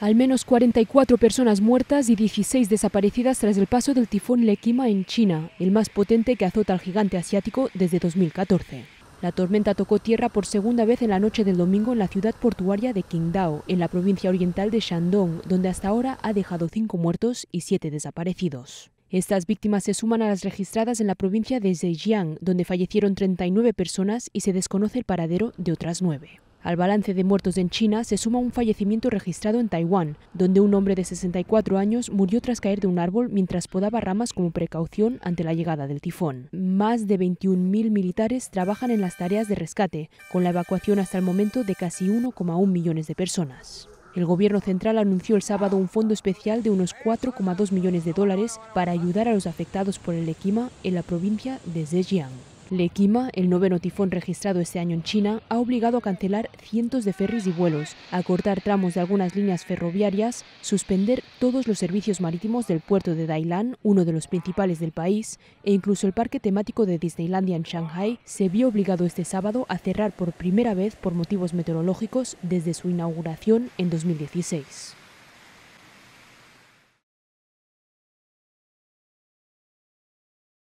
Al menos 44 personas muertas y 16 desaparecidas tras el paso del tifón Lekima en China, el más potente que azota al gigante asiático desde 2014. La tormenta tocó tierra por segunda vez en la noche del domingo en la ciudad portuaria de Qingdao, en la provincia oriental de Shandong, donde hasta ahora ha dejado cinco muertos y siete desaparecidos. Estas víctimas se suman a las registradas en la provincia de Zhejiang, donde fallecieron 39 personas y se desconoce el paradero de otras nueve. Al balance de muertos en China se suma un fallecimiento registrado en Taiwán, donde un hombre de 64 años murió tras caer de un árbol mientras podaba ramas como precaución ante la llegada del tifón. Más de 21.000 militares trabajan en las tareas de rescate, con la evacuación hasta el momento de casi 1,1 millones de personas. El gobierno central anunció el sábado un fondo especial de unos 4,2 millones de dólares para ayudar a los afectados por el Equima en la provincia de Zhejiang. Lekima, el noveno tifón registrado este año en China, ha obligado a cancelar cientos de ferries y vuelos, a cortar tramos de algunas líneas ferroviarias, suspender todos los servicios marítimos del puerto de Dailan, uno de los principales del país, e incluso el parque temático de Disneylandia en Shanghai se vio obligado este sábado a cerrar por primera vez por motivos meteorológicos desde su inauguración en 2016.